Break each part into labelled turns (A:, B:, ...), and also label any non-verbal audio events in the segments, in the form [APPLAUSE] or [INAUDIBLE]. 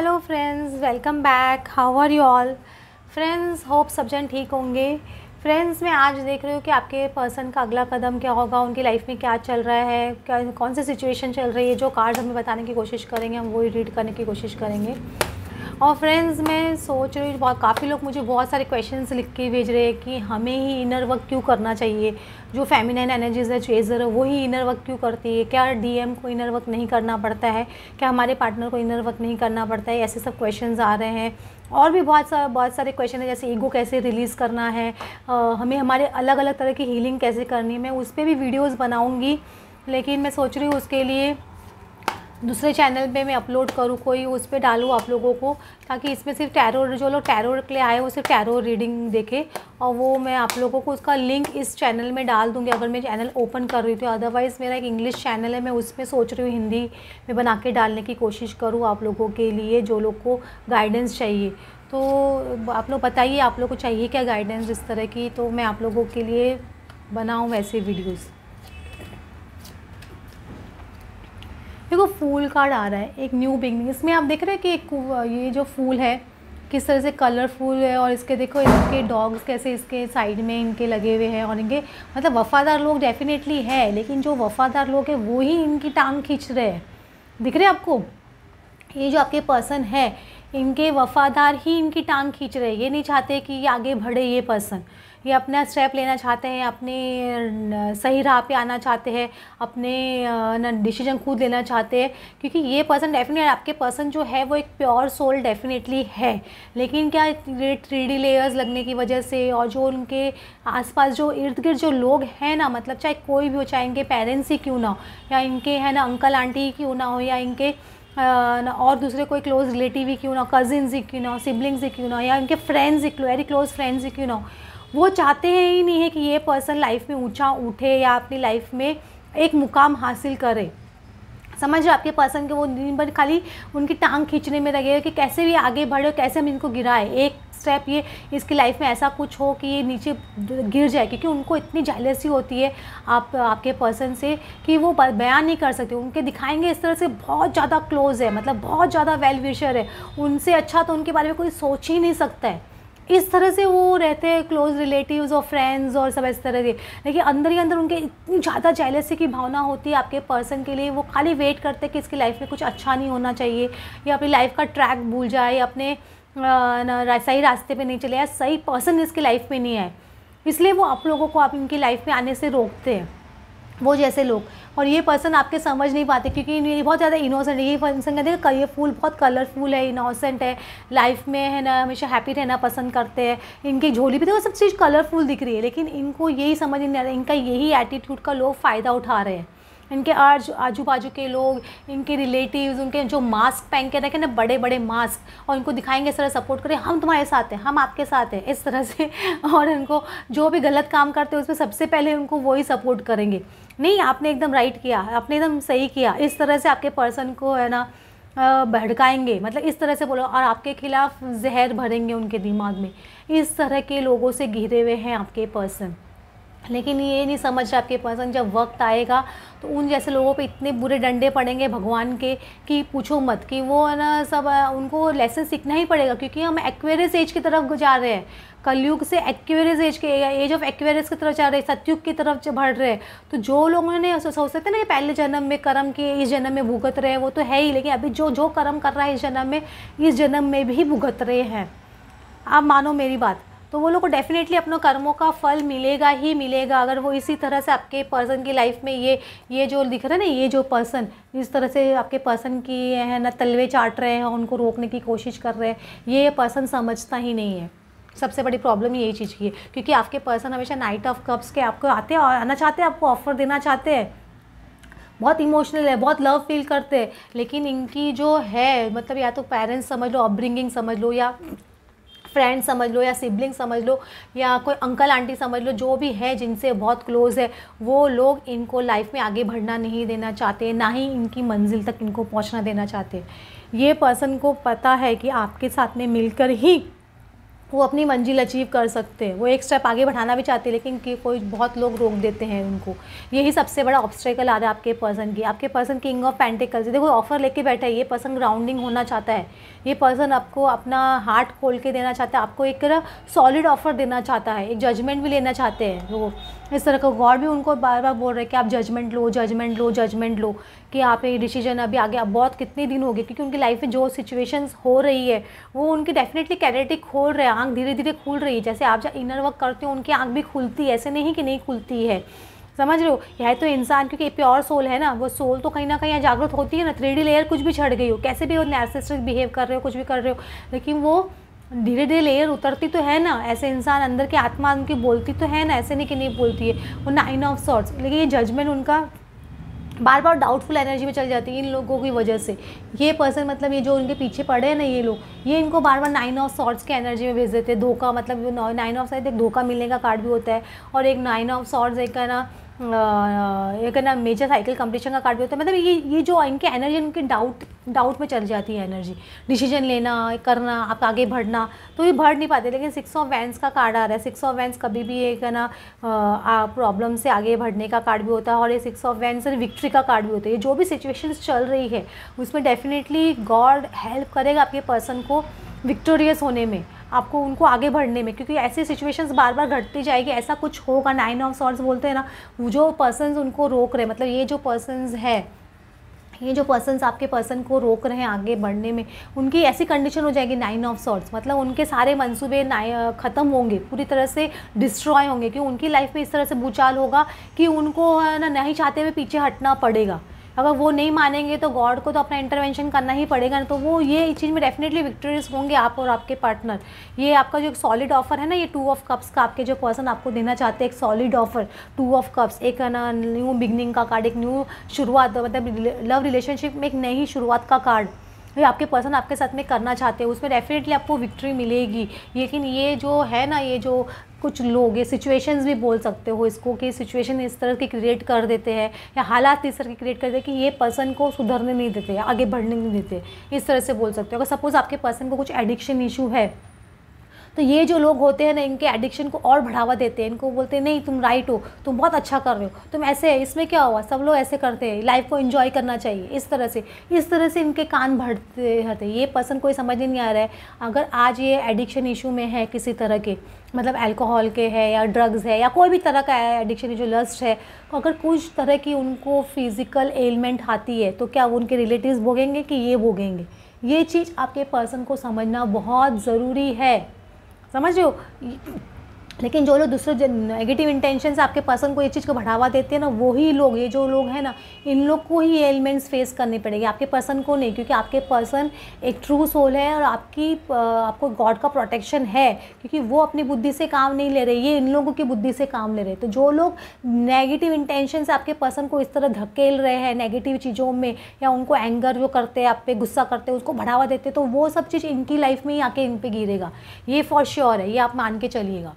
A: hello friends welcome back how are you all friends hope सब जन ठीक होंगे फ्रेंड्स मैं आज देख रही हूँ कि आपके पर्सन का अगला कदम क्या होगा उनकी लाइफ में क्या चल रहा है क्या कौन सी सिचुएशन चल रही है जो कार्ड हमें बताने की कोशिश करेंगे हम वही रीड करने की कोशिश करेंगे और फ्रेंड्स मैं सोच रही हूँ काफ़ी लोग मुझे बहुत सारे क्वेश्चंस लिख के भेज रहे हैं कि हमें ही इनर वर्क क्यों करना चाहिए जो फेमिनाइन एनर्जीज है चेजर है वो ही इनर वर्क क्यों करती है क्या डीएम को इनर वर्क नहीं करना पड़ता है क्या हमारे पार्टनर को इनर वर्क नहीं करना पड़ता है ऐसे सब क्वेश्चन आ रहे हैं और भी बहुत सारे बहुत सारे क्वेश्चन है जैसे ईगो कैसे रिलीज़ करना है हमें हमारे अलग अलग तरह की हीलिंग कैसे करनी है मैं उस पर भी वीडियोज़ बनाऊँगी लेकिन मैं सोच रही हूँ उसके लिए दूसरे चैनल पे मैं अपलोड करूँ कोई उस पर डालूँ आप लोगों को ताकि इसमें सिर्फ टैरो जो लोग टैरो के लिए आए वो सिर्फ टैरो रीडिंग देखे और वो मैं आप लोगों को उसका लिंक इस चैनल में डाल दूँगी अगर मैं चैनल ओपन कर रही थी अदरवाइज़ तो मेरा एक इंग्लिश चैनल है मैं उसमें सोच रही हूँ हिंदी में बना के डालने की कोशिश करूँ आप लोगों के लिए जो लोग को गाइडेंस चाहिए तो आप लोग बताइए आप लोग को चाहिए क्या गाइडेंस इस तरह की तो मैं आप लोगों के लिए बनाऊँ वैसे वीडियोज़ देखो फूल कार्ड आ रहा है एक न्यू बिगनिंग इसमें आप देख रहे हैं कि एक ये जो फूल है किस तरह से कलरफुल है और इसके देखो इसके डॉग्स कैसे इसके साइड में इनके लगे हुए हैं और इनके मतलब वफ़ादार लोग डेफिनेटली है लेकिन जो वफ़ादार लोग हैं वो ही इनकी टांग खींच रहे हैं दिख रहे आपको ये जो आपके पर्सन है इनके वफ़ादार ही इनकी टांग खींच रहे हैं ये नहीं चाहते कि ये आगे बढ़े ये पर्सन ये अपना स्टेप लेना चाहते हैं अपने सही राह पे आना चाहते हैं अपने डिसीजन खुद लेना चाहते हैं क्योंकि ये पर्सन डेफिनेट आपके पर्सन जो है वो एक प्योर सोल डेफिनेटली है लेकिन क्या थ्री डी लेयर्स लगने की वजह से और जो उनके आसपास जो इर्द गिर्द जो लोग हैं ना मतलब चाहे कोई भी हो चाहे इनके पेरेंट्स ही क्यों ना हो या इनके है ना अंकल आंटी ही क्यों ना हो या इनके और दूसरे कोई क्लोज रिलेटिव ही क्यों ना कजिन्स ही क्यों ना सिबलिंग्स ही क्यों ना या इनके फ्रेंड्स ही क्यों वेरी क्लोज फ्रेंड्स ही क्यों ना हो वो चाहते हैं ही नहीं है कि ये पर्सन लाइफ में ऊंचा उठे या अपनी लाइफ में एक मुकाम हासिल करे समझ रहे आपके पर्सन के वो दिन भर खाली उनकी टांग खींचने में लगे कि कैसे भी आगे बढ़े कैसे हम इनको गिराए एक स्टेप ये इसकी लाइफ में ऐसा कुछ हो कि ये नीचे गिर जाए क्योंकि उनको इतनी जायलसी होती है आप आपके पर्सन से कि वो बयान नहीं कर सकते उनके दिखाएंगे इस तरह से बहुत ज़्यादा क्लोज है मतलब बहुत ज़्यादा वेल विशर है उनसे अच्छा तो उनके बारे में कोई सोच ही नहीं सकता है इस तरह से वो रहते हैं क्लोज रिलेटिव्स और फ्रेंड्स और सब इस तरह से लेकिन अंदर ही अंदर उनके इतनी ज़्यादा जेलसी की भावना होती है आपके पर्सन के लिए वो खाली वेट करते हैं कि इसकी लाइफ में कुछ अच्छा नहीं होना चाहिए या अपनी लाइफ का ट्रैक भूल जाए अपने ना सही रास्ते पे नहीं चले या सही पर्सन इसकी लाइफ में नहीं आए इसलिए वो आप लोगों को आप इनकी लाइफ में आने से रोकते हैं वो जैसे लोग और ये पर्सन आपके समझ नहीं पाते क्योंकि ये बहुत ज़्यादा इनोसेंट है ये पर्सन कहते हैं ये फूल बहुत कलरफुल है इनोसेंट है लाइफ में है ना हमेशा हैप्पी रहना पसंद करते हैं इनकी झोली भी तो वो सब चीज़ कलरफुल दिख रही है लेकिन इनको यही समझ नहीं आ रहा इनका यही एटीट्यूड का लोग फ़ायदा उठा रहे हैं इनके आज आजू बाजू के लोग इनके रिलेटिव्स उनके जो मास्क पहन के रखे ना बड़े बड़े मास्क और इनको दिखाएंगे इस तरह सपोर्ट करें हम तुम्हारे साथ हैं हम आपके साथ हैं इस तरह से [LAUGHS] और इनको जो भी गलत काम करते हैं उसमें सबसे पहले उनको वही सपोर्ट करेंगे नहीं आपने एकदम राइट किया आपने एकदम सही किया इस तरह से आपके पर्सन को है ना भड़काएंगे मतलब इस तरह से बोलो और आपके खिलाफ जहर भरेंगे उनके दिमाग में इस तरह के लोगों से घिरे हुए हैं आपके पर्सन लेकिन ये नहीं समझ रहा आपके पर्सन जब वक्त आएगा तो उन जैसे लोगों पे इतने बुरे डंडे पड़ेंगे भगवान के कि पूछो मत कि वो है ना सब उनको लेसन सीखना ही पड़ेगा क्योंकि हम एक्वेरियस एज की तरफ जा रहे हैं कलयुग से एक्वेरियस एज के एज ऑफ एक्वेरियस की तरफ जा रहे हैं सत्युग की तरफ बढ़ रहे हैं तो जो लोगों ने सोच सकते ना कि पहले जन्म में कर्म किए इस जन्म में भुगत रहे हैं वो तो है ही लेकिन अभी जो जो कर्म कर रहा है इस जन्म में इस जन्म में भी भुगत रहे हैं आप मानो मेरी बात तो वो लोग को डेफिनेटली अपने कर्मों का फल मिलेगा ही मिलेगा अगर वो इसी तरह से आपके पर्सन की लाइफ में ये ये जो दिख रहा है ना ये जो पर्सन जिस तरह से आपके पर्सन की है ना तलवे चाट रहे हैं उनको रोकने की कोशिश कर रहे हैं ये पर्सन समझता ही नहीं है सबसे बड़ी प्रॉब्लम यही चीज़ की है क्योंकि आपके पर्सन हमेशा नाइट ऑफ कप्स के आपको आते हैं और आना चाहते हैं आपको ऑफर देना चाहते हैं बहुत इमोशनल है बहुत लव फील करते हैं लेकिन इनकी जो है मतलब या तो पेरेंट्स समझ लो अपब्रिंगिंग समझ लो या फ्रेंड समझ लो या सिबलिंग समझ लो या कोई अंकल आंटी समझ लो जो भी है जिनसे बहुत क्लोज़ है वो लोग इनको लाइफ में आगे बढ़ना नहीं देना चाहते ना ही इनकी मंजिल तक इनको पहुंचना देना चाहते ये पर्सन को पता है कि आपके साथ में मिलकर ही वो अपनी मंजिल अचीव कर सकते हैं वो एक स्टेप आगे बढ़ाना भी चाहते हैं लेकिन कि कोई बहुत लोग रोक देते हैं उनको यही सबसे बड़ा ऑब्स्टेकल आ रहा है आपके पर्सन की आपके पर्सन किंग ऑफ पेंटिकल्स देखो ऑफर लेके बैठा है ये पर्सन ग्राउंडिंग होना चाहता है ये पर्सन आपको अपना हार्ट खोल के देना चाहता है आपको एक सॉलिड ऑफर देना चाहता है एक जजमेंट भी लेना चाहते हैं वो तो इस तरह का गॉड भी उनको बार बार बोल रहे हैं कि आप जजमेंट लो जजमेंट लो जजमेंट लो कि आप ये डिसीजन अभी आगे अब बहुत कितने दिन हो गए क्योंकि उनकी लाइफ में जो सिचुएशंस हो रही है वो उनकी डेफिनेटली कैरेटिक खोल रहे हैं आँख धीरे धीरे खुल रही है जैसे आप जब इनर वर्क करते हो उनकी आँख भी खुलती है ऐसे नहीं कि नहीं खुलती है समझ रहे हो यह तो इंसान क्योंकि प्योर सोल है ना वो सोल तो कहीं ना कहीं जागृत होती है ना थ्री लेयर कुछ भी छड़ गई हो कैसे भी वो नैरसिस्टिक बिहेव कर रहे हो कुछ भी कर रहे हो लेकिन वो धीरे धीरे लेयर उतरती तो है ना ऐसे इंसान अंदर की आत्मा उनकी बोलती तो है ना ऐसे नहीं कि नहीं बोलती है वो नाइन ऑफ सॉर्ट्स लेकिन ये जजमेंट उनका बार बार डाउटफुल एनर्जी में चली जाती है इन लोगों की वजह से ये पर्सन मतलब ये जो उनके पीछे पड़े हैं ना ये लोग ये इनको बार बार नाइन ऑफ सॉर्ट्स के एनर्जी में भेज देते हैं धोखा मतलब नाइन ऑफ साइड एक धोखा मिलने का कार्ड भी होता है और एक नाइन ऑफ सॉर्ट्स एक का ना एक ना मेजर साइकिल कंप्लीशन का कार्ड भी होता है मतलब ये ये जो इनके एनर्जी इनके डाउट डाउट में चल जाती है एनर्जी डिसीजन लेना करना आप आगे बढ़ना तो ये बढ़ नहीं पाते लेकिन सिक्स ऑफ वैंस का कार्ड आ रहा है सिक्स ऑफ वैंस कभी भी एक ना प्रॉब्लम से आगे बढ़ने का कार्ड भी होता है और ये सिक्स ऑफ वैंस विक्ट्री का कार्ड भी होता है ये जो भी सिचुएशन चल रही है उसमें डेफिनेटली गॉड हेल्प करेगा आपके पर्सन को विक्टोरियस होने में आपको उनको आगे बढ़ने में क्योंकि ऐसी सिचुएशंस बार बार घटती जाएगी ऐसा कुछ होगा नाइन ऑफ सॉर्ट्स बोलते हैं ना वो जो पर्सन उनको रोक रहे मतलब ये जो पर्सन है ये जो पर्सनस आपके पर्सन को रोक रहे हैं आगे बढ़ने में उनकी ऐसी कंडीशन हो जाएगी नाइन ऑफ सॉर्ट्स मतलब उनके सारे मंसूबे ख़त्म होंगे पूरी तरह से डिस्ट्रॉय होंगे क्योंकि उनकी लाइफ में इस तरह से भूचाल होगा कि उनको ना नहीं चाहते हुए पीछे हटना पड़ेगा अगर वो नहीं मानेंगे तो गॉड को तो अपना इंटरवेंशन करना ही पड़ेगा तो वो ये चीज़ में डेफिनेटली विक्टोरियस होंगे आप और आपके पार्टनर ये आपका जो एक सॉलिड ऑफर है ना ये टू ऑफ कप्स का आपके जो पर्सन आपको देना चाहते हैं एक solid offer two of cups एक ना न्यू बिगनिंग का कार्ड एक न्यू शुरुआत मतलब लव रिलेशनशिप में एक नई शुरुआत का कार्ड ये आपके पर्सन आपके साथ में करना चाहते हैं उसमें डेफिनेटली आपको विक्ट्री मिलेगी लेकिन ये जो है ना ये जो कुछ लोग ये सिचुएशंस भी बोल सकते हो इसको कि सिचुएशन इस तरह की क्रिएट कर देते हैं या हालात इस तरह की क्रिएट कर देते हैं कि ये पर्सन को सुधरने नहीं देते आगे बढ़ने नहीं देते इस तरह से बोल सकते हो अगर सपोज़ आपके पर्सन को कुछ एडिक्शन इशू है तो ये जो लोग होते हैं ना इनके एडिक्शन को और बढ़ावा देते हैं इनको बोलते हैं नहीं तुम राइट हो तुम बहुत अच्छा कर रहे हो तुम ऐसे है इसमें क्या हुआ सब लोग ऐसे करते हैं लाइफ को इन्जॉय करना चाहिए इस तरह से इस तरह से इनके कान भरते रहते ये पर्सन कोई समझ नहीं आ रहा है अगर आज ये एडिक्शन इशू में है किसी तरह के मतलब अल्कोहल के है या ड्रग्स है या कोई भी तरह का एडिक्शन जो लस्ट है तो अगर कुछ तरह की उनको फिज़िकल एलिमेंट आती है तो क्या वो उनके रिलेटिव्स भोगेंगे कि ये भोगेंगे ये चीज़ आपके पर्सन को समझना बहुत ज़रूरी है समझ रहे हो लेकिन जो लोग दूसरे नेगेटिव इंटेंशन से आपके पर्सन को ये चीज़ को बढ़ावा देते हैं ना वही लोग ये जो लोग हैं ना इन लोग को ही एलिमेंट्स फेस करने पड़ेंगे आपके पर्सन को नहीं क्योंकि आपके पर्सन एक ट्रू सोल है और आपकी आपको गॉड का प्रोटेक्शन है क्योंकि वो अपनी बुद्धि से काम नहीं ले रहे ये इन लोगों की बुद्धि से काम ले रहे तो जो लोग नेगेटिव इंटेंशन से आपके पर्सन को इस तरह धकेल रहे हैं नेगेटिव चीज़ों में या उनको एंगर जो करते हैं आप पे गुस्सा करते हैं उसको बढ़ावा देते तो वो सब चीज़ इनकी लाइफ में ही आके इन पर गिरेगा ये फॉर श्योर है ये आप मान के चलिएगा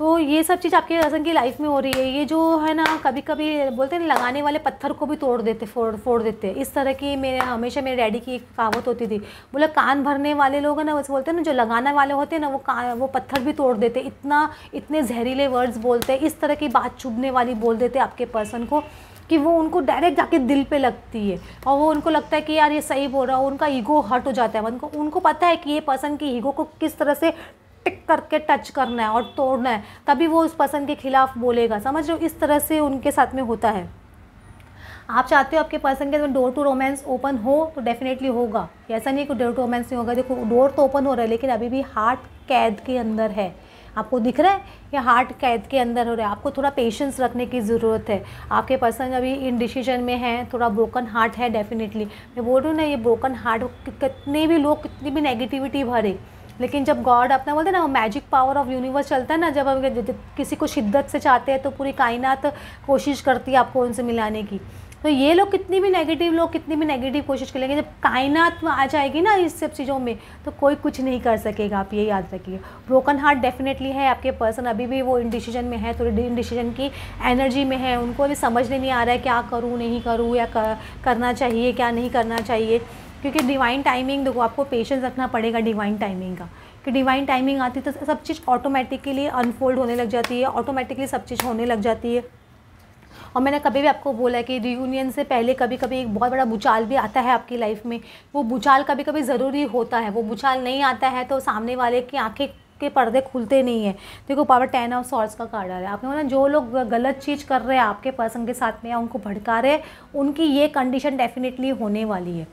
A: तो ये सब चीज़ आपके हसन की लाइफ में हो रही है ये जो है ना कभी कभी बोलते हैं लगाने वाले पत्थर को भी तोड़ देते फोड़ फोड़ देते इस तरह की मेरे हमेशा मेरे डैडी की एक कहावत होती थी बोला कान भरने वाले लोग हैं ना वैसे बोलते हैं ना जो लगाने वाले होते हैं ना वो कान वो पत्थर भी तोड़ देते इतना इतने जहरीले वर्ड्स बोलते हैं इस तरह की बात चुभने वाली बोल देते आपके पर्सन को कि वो उनको डायरेक्ट जाके दिल पे लगती है और वो उनको लगता है कि यार ये सही बोल रहा है उनका ईगो हर्ट हो जाता है उनको उनको पता है कि ये पर्सन की ईगो को किस तरह से टिक करके टच करना है और तोड़ना है तभी वो उस पर्सन के खिलाफ बोलेगा समझ रहे हो इस तरह से उनके साथ में होता है आप चाहते हो आपके पर्सन के डोर टू रोमांस ओपन हो तो डेफिनेटली होगा ऐसा नहीं कि डोर टू रोमांस नहीं होगा देखो डोर तो ओपन हो रहा है लेकिन अभी भी हार्ट कैद के अंदर है आपको दिख रहा है या हार्ट कैद के अंदर हो रहा है आपको थोड़ा पेशेंस रखने की ज़रूरत है आपके पर्सन अभी इन डिसीजन में है थोड़ा ब्रोकन हार्ट है डेफिनेटली मैं बोल रही हूँ ना ये ब्रोकन हार्ट कितने भी लोग कितनी भी नेगेटिविटी भरे लेकिन जब गॉड अपना बोलते ना मैजिक पावर ऑफ यूनिवर्स चलता है ना जब हम किसी को शिद्दत से चाहते हैं तो पूरी कायनात कोशिश करती है आपको उनसे मिलाने की तो ये लोग कितनी भी नेगेटिव लोग कितनी भी नेगेटिव कोशिश करेंगे जब कायनात में आ जाएगी ना इस सब चीज़ों में तो कोई कुछ नहीं कर सकेगा आप ये याद रखिए ब्रोकन हार्ट डेफिनेटली है आपके पर्सन अभी भी वो इंडिसीजन में है थोड़ी इंडिसीजन की एनर्जी में है उनको अभी समझ नहीं आ रहा है क्या करूँ नहीं करूँ या कर, करना चाहिए क्या नहीं करना चाहिए क्योंकि डिवाइन टाइमिंग देखो आपको पेशेंस रखना पड़ेगा डिवाइन टाइमिंग का कि डिवाइन टाइमिंग आती तो सब चीज़ ऑटोमेटिकली अनफोल्ड होने लग जाती है ऑटोमेटिकली सब चीज़ होने लग जाती है और मैंने कभी भी आपको बोला है कि रियूनियन से पहले कभी कभी एक बहुत बड़ा भूचाल भी आता है आपकी लाइफ में वो भूचाल कभी कभी ज़रूरी होता है वो भूचाल नहीं आता है तो सामने वाले की आंखें के पर्दे खुलते नहीं है देखो पावर टेन ऑफ सॉर्ट्स का कार्ड आ रहा है आपने बोला जो लोग गलत चीज़ कर रहे हैं आपके पर्सन के साथ में या उनको भड़का रहे हैं उनकी ये कंडीशन डेफिनेटली होने वाली है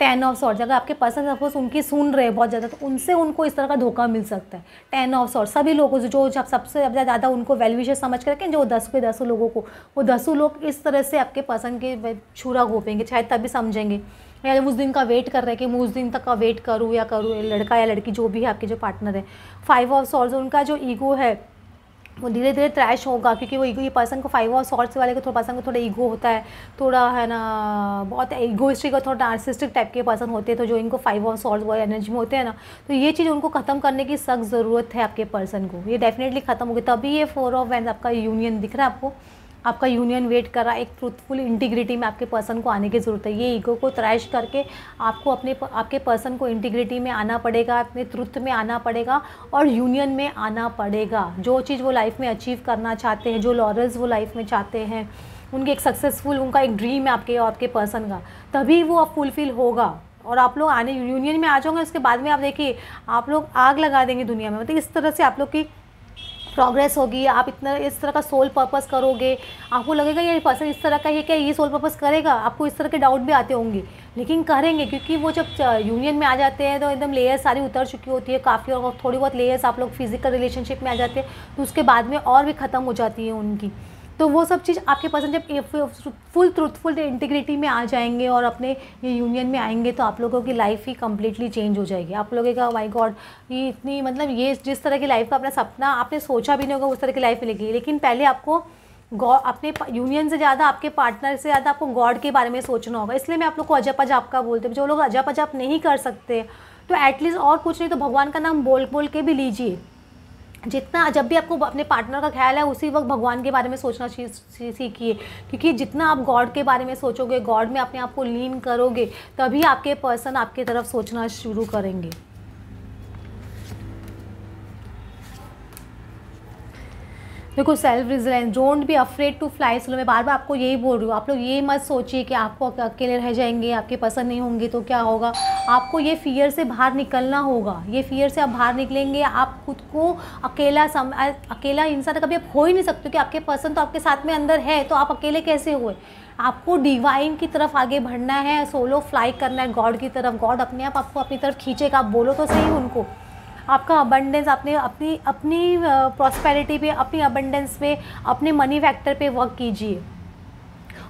A: टेन ऑफ सॉर्ट्स अगर आपके पर्सन सपोज उनकी सुन रहे हैं बहुत ज़्यादा तो उनसे उनको इस तरह का धोखा मिल सकता है टेन ऑफ सॉर्ट्स सभी लोगों से जो जब सबसे ज़्यादा उनको वेलविशर समझ कर रखें जो दस के दसों लोगों को वो दसों लोग इस तरह से आपके पर्सन के छुरा घोपेंगे शायद तभी समझेंगे या उस दिन का वेट कर रहे हैं कि मैं उस दिन तक का वेट करूँ या करूँ लड़का या लड़की जो भी है आपके जो पार्टनर है फाइव ऑफ सॉर्ट्स उनका जो ईगो है वो धीरे धीरे ट्रैश होगा क्योंकि वो ईगो ये पर्सन को फाइव और सॉर्ट्स वाले को थोड़ा पर्सन को थोड़ा ईगो होता है थोड़ा है ना बहुत ईगोइस्टिक और थोड़ा आर्सिस्टिक टाइप के पर्सन होते हैं तो जो इनको फाइव और सॉर्ट्स वाले एनर्जी में होते हैं ना तो ये चीज़ उनको ख़त्म करने की सख्त ज़रूरत है आपके पर्सन को ये डेफिनेटली ख़त्म होगी तभी ये फोर ऑफ वैंड आपका यूनियन दिख रहा है आपको आपका यूनियन वेट कर रहा है एक ट्रूथफुल इंटीग्रिटी में आपके पर्सन को आने की ज़रूरत है ये ईगो को त्रैश करके आपको अपने आपके पर्सन को इंटीग्रिटी में आना पड़ेगा अपने ट्रुथ में आना पड़ेगा और यूनियन में आना पड़ेगा जो चीज़ वो लाइफ में अचीव करना चाहते हैं जो लॉरल्स वो लाइफ में चाहते हैं उनके एक सक्सेसफुल उनका एक ड्रीम है आपके और आपके पर्सन का तभी वो अब फुलफ़िल होगा और आप लोग आने यूनियन में आ जाओगे उसके बाद में आप देखिए आप लोग आग लगा देंगे दुनिया में मतलब इस तरह से आप लोग की प्रोग्रेस होगी आप इतना इस तरह का सोल पर्पस करोगे आपको लगेगा ये पर्सन इस तरह का ये क्या ये सोल पर्पस करेगा आपको इस तरह के डाउट भी आते होंगे लेकिन करेंगे क्योंकि वो जब यूनियन में आ जाते हैं तो एकदम लेयर्स सारी उतर चुकी होती है काफ़ी और थोड़ी बहुत लेयर्स आप लोग फिजिकल रिलेशनशिप में आ जाते हैं तो उसके बाद में और भी ख़त्म हो जाती है उनकी तो वो सब चीज़ आपके पर्सन जब फुल ट्रूथफुल इंटीग्रिटी में आ जाएंगे और अपने ये यूनियन में आएंगे तो आप लोगों की लाइफ ही कम्प्लीटली चेंज हो जाएगी आप लोगों का माई oh गॉड ये इतनी मतलब ये जिस तरह की लाइफ का अपना सपना आपने सोचा भी नहीं होगा उस तरह की लाइफ मिलेगी लेकिन पहले आपको गॉड अपने यूनियन से ज़्यादा आपके पार्टनर से ज़्यादा आपको गॉड के बारे में सोचना होगा इसलिए मैं आप लोग को अजब अजाप का बोलते हूँ जो लोग अजब अजाप नहीं कर सकते तो एटलीस्ट और कुछ नहीं तो भगवान का नाम बोल बोल के भी लीजिए जितना जब भी आपको अपने पार्टनर का ख्याल है उसी वक्त भगवान के बारे में सोचना सीखिए क्योंकि जितना आप गॉड के बारे में सोचोगे गॉड में अपने आप को लीन करोगे तभी आपके पर्सन आपकी तरफ सोचना शुरू करेंगे देखो self resilience don't be afraid to fly solo मैं बार बार आपको यही बोल रही हूँ आप लोग ये मत सोचिए कि आपको अकेले रह जाएंगे आपके पसंद नहीं होंगे तो क्या होगा आपको ये फियर से बाहर निकलना होगा ये फियर से आप बाहर निकलेंगे आप खुद को अकेला सम अकेला इंसान कभी आप हो ही नहीं सकते कि आपके पसंद तो आपके साथ में अंदर है तो आप अकेले कैसे हुए आपको डिवाइन की तरफ आगे बढ़ना है सोलो फ्लाई करना है गॉड की तरफ गॉड अपने आप आपको अपनी तरफ खींचेगा आप बोलो तो सही उनको आपका अबंडेंस आपने अपनी अपनी प्रॉस्पेरिटी पे अपनी अबंडेंस पे अपने मनी फैक्टर पे वर्क कीजिए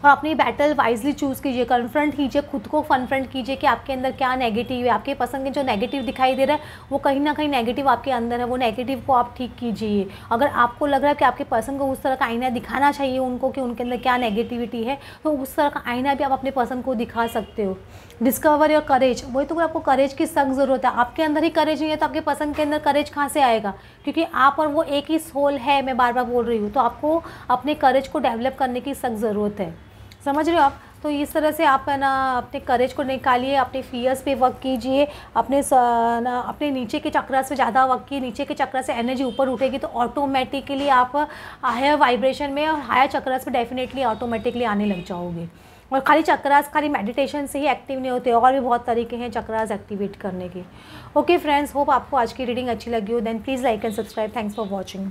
A: और अपनी बैटल वाइजली चूज़ कीजिए कन्फ्रंट कीजिए खुद को कन्फ्रंट कीजिए कि आपके अंदर क्या नेगेटिव है आपके पसंद के जो नेगेटिव दिखाई दे रहा है वो कहीं ना कहीं नेगेटिव आपके अंदर है वो नेगेटिव को आप ठीक कीजिए अगर आपको लग रहा है कि आपके पर्सन को उस तरह का आईना दिखाना चाहिए उनको कि उनके अंदर क्या नेगेटिविटी है तो उस तरह का आईना भी आप अपने पर्सन को दिखा सकते हो डिस्कवर योर करेज वही तो आपको करेज की सख्त ज़रूरत है आपके अंदर ही करेज नहीं है तो आपके पसंद के अंदर करेज कहाँ से आएगा क्योंकि आप और वो एक ही सोल है मैं बार बार बोल रही हूँ तो आपको अपने करेज को डेवलप करने की सख्त ज़रूरत है समझ रहे हो आप तो इस तरह से आप है ना अपने करेज को निकालिए अपने फियर्स पे वर्क कीजिए अपने ना अपने नीचे के चक्रास से ज़्यादा वर्क कीजिए नीचे के चक्रा से एनर्जी ऊपर उठेगी तो ऑटोमेटिकली आप हायर वाइब्रेशन में और हायर चक्रास से डेफिनेटली ऑटोमेटिकली आने लग जाओगे और खाली चक्रास खाली मेडिटेशन से ही एक्टिव नहीं होते और भी बहुत तरीके हैं चक्रास एक्टिवेट करने के ओके फ्रेंड्स होप आपको आज की रीडिंग अच्छी लगी हो then please like and subscribe thanks for watching